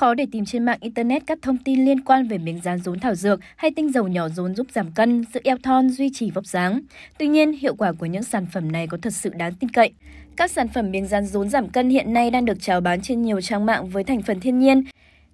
khó để tìm trên mạng Internet các thông tin liên quan về miếng dán rốn thảo dược hay tinh dầu nhỏ rốn giúp giảm cân, giữ eo thon, duy trì vóc dáng. Tuy nhiên, hiệu quả của những sản phẩm này có thật sự đáng tin cậy. Các sản phẩm miếng dán rốn giảm cân hiện nay đang được chào bán trên nhiều trang mạng với thành phần thiên nhiên,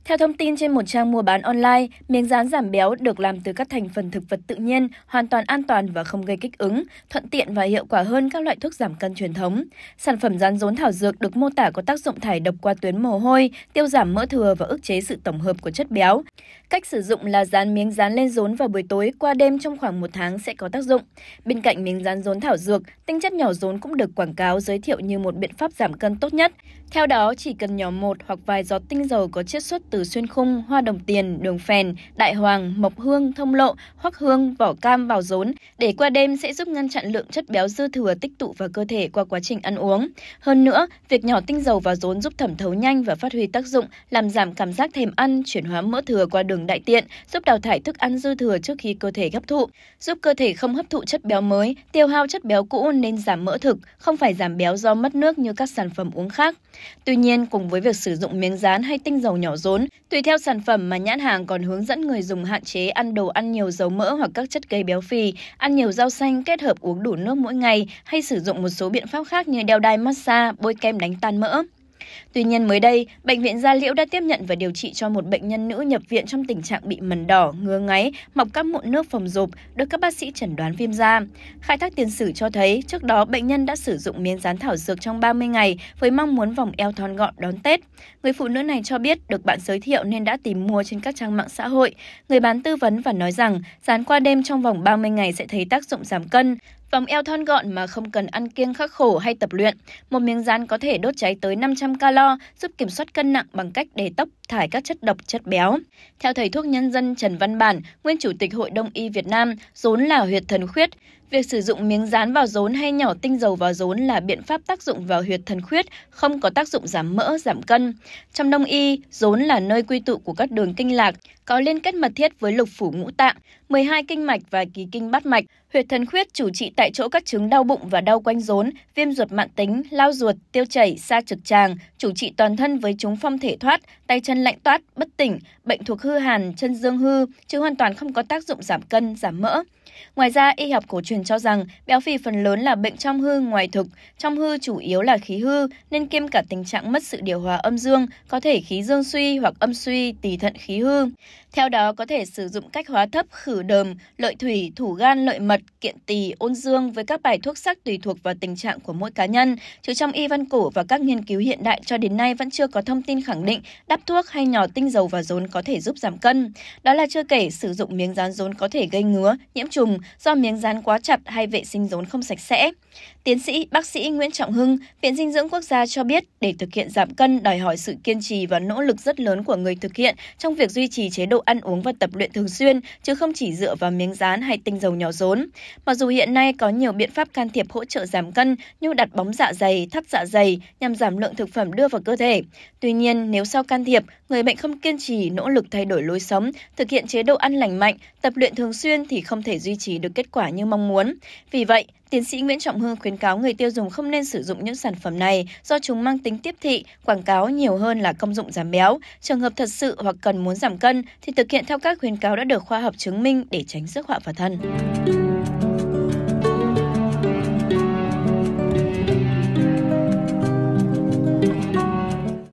theo thông tin trên một trang mua bán online, miếng rán giảm béo được làm từ các thành phần thực vật tự nhiên, hoàn toàn an toàn và không gây kích ứng, thuận tiện và hiệu quả hơn các loại thuốc giảm cân truyền thống. Sản phẩm rán rốn thảo dược được mô tả có tác dụng thải độc qua tuyến mồ hôi, tiêu giảm mỡ thừa và ức chế sự tổng hợp của chất béo. Cách sử dụng là dán miếng rán lên rốn vào buổi tối qua đêm trong khoảng một tháng sẽ có tác dụng. Bên cạnh miếng rán rốn thảo dược, tinh chất nhỏ rốn cũng được quảng cáo giới thiệu như một biện pháp giảm cân tốt nhất. Theo đó, chỉ cần nhỏ một hoặc vài giọt tinh dầu có chiết xuất từ từ xuyên khung, hoa đồng tiền, đường phèn, đại hoàng, mộc hương, thông lộ, hoắc hương, vỏ cam vào rốn để qua đêm sẽ giúp ngăn chặn lượng chất béo dư thừa tích tụ vào cơ thể qua quá trình ăn uống. Hơn nữa, việc nhỏ tinh dầu vào rốn giúp thẩm thấu nhanh và phát huy tác dụng làm giảm cảm giác thèm ăn, chuyển hóa mỡ thừa qua đường đại tiện, giúp đào thải thức ăn dư thừa trước khi cơ thể hấp thụ, giúp cơ thể không hấp thụ chất béo mới, tiêu hao chất béo cũ nên giảm mỡ thực, không phải giảm béo do mất nước như các sản phẩm uống khác. Tuy nhiên, cùng với việc sử dụng miếng dán hay tinh dầu nhỏ rốn, Tùy theo sản phẩm mà nhãn hàng còn hướng dẫn người dùng hạn chế ăn đồ ăn nhiều dầu mỡ hoặc các chất gây béo phì, ăn nhiều rau xanh kết hợp uống đủ nước mỗi ngày hay sử dụng một số biện pháp khác như đeo đai massage, bôi kem đánh tan mỡ. Tuy nhiên mới đây, Bệnh viện Gia Liễu đã tiếp nhận và điều trị cho một bệnh nhân nữ nhập viện trong tình trạng bị mẩn đỏ, ngứa ngáy, mọc các mụn nước phồng rộp, được các bác sĩ chẩn đoán viêm da. Khai thác tiền sử cho thấy, trước đó bệnh nhân đã sử dụng miếng dán thảo dược trong 30 ngày với mong muốn vòng eo thon gọn đón Tết. Người phụ nữ này cho biết được bạn giới thiệu nên đã tìm mua trên các trang mạng xã hội. Người bán tư vấn và nói rằng, dán qua đêm trong vòng 30 ngày sẽ thấy tác dụng giảm cân. Vòng eo thon gọn mà không cần ăn kiêng khắc khổ hay tập luyện. Một miếng rán có thể đốt cháy tới 500 calo, giúp kiểm soát cân nặng bằng cách để tóc thải các chất độc, chất béo. Theo thầy thuốc nhân dân Trần Văn Bản, nguyên chủ tịch Hội Đông y Việt Nam, rốn là huyệt thần khuyết. Việc sử dụng miếng dán vào rốn hay nhỏ tinh dầu vào rốn là biện pháp tác dụng vào huyệt thần khuyết, không có tác dụng giảm mỡ, giảm cân. Trong đông y, rốn là nơi quy tụ của các đường kinh lạc, có liên kết mật thiết với lục phủ ngũ tạng, 12 kinh mạch và kỳ kinh bát mạch. Huyệt thần khuyết chủ trị tại chỗ các chứng đau bụng và đau quanh rốn, viêm ruột mạn tính, lao ruột, tiêu chảy, sa trực tràng, chủ trị toàn thân với chúng phong thể thoát, tay chân chân lạnh toát, bất tỉnh, bệnh thuộc hư hàn, chân dương hư, chứ hoàn toàn không có tác dụng giảm cân, giảm mỡ. Ngoài ra, y học cổ truyền cho rằng béo phì phần lớn là bệnh trong hư ngoài thực, trong hư chủ yếu là khí hư nên kiêm cả tình trạng mất sự điều hòa âm dương, có thể khí dương suy hoặc âm suy, tỳ thận khí hư. Theo đó có thể sử dụng cách hóa thấp khử đờm, lợi thủy, thủ gan, lợi mật, kiện tỳ, ôn dương với các bài thuốc sắc tùy thuộc vào tình trạng của mỗi cá nhân, chứ trong y văn cổ và các nghiên cứu hiện đại cho đến nay vẫn chưa có thông tin khẳng định đắp thuốc hay nhỏ tinh dầu vào rốn có thể giúp giảm cân. Đó là chưa kể sử dụng miếng rán rốn có thể gây ngứa, nhiễm trùng do miếng dán quá chặt hay vệ sinh rốn không sạch sẽ. Tiến sĩ bác sĩ Nguyễn Trọng Hưng, Viện Dinh dưỡng Quốc gia cho biết để thực hiện giảm cân đòi hỏi sự kiên trì và nỗ lực rất lớn của người thực hiện trong việc duy trì chế độ ăn uống và tập luyện thường xuyên chứ không chỉ dựa vào miếng dán hay tinh dầu nhỏ rốn. Mặc dù hiện nay có nhiều biện pháp can thiệp hỗ trợ giảm cân như đặt bóng dạ dày, thắt dạ dày nhằm giảm lượng thực phẩm đưa vào cơ thể. Tuy nhiên, nếu sau can thiệp, người bệnh không kiên trì nỗ lực thay đổi lối sống, thực hiện chế độ ăn lành mạnh, tập luyện thường xuyên thì không thể duy trì được kết quả như mong muốn. Vì vậy, tiến sĩ Nguyễn Trọng Hương khuyến cáo người tiêu dùng không nên sử dụng những sản phẩm này do chúng mang tính tiếp thị, quảng cáo nhiều hơn là công dụng giảm béo. Trường hợp thật sự hoặc cần muốn giảm cân thì thực hiện theo các khuyến cáo đã được khoa học chứng minh để tránh rước họa vào thân.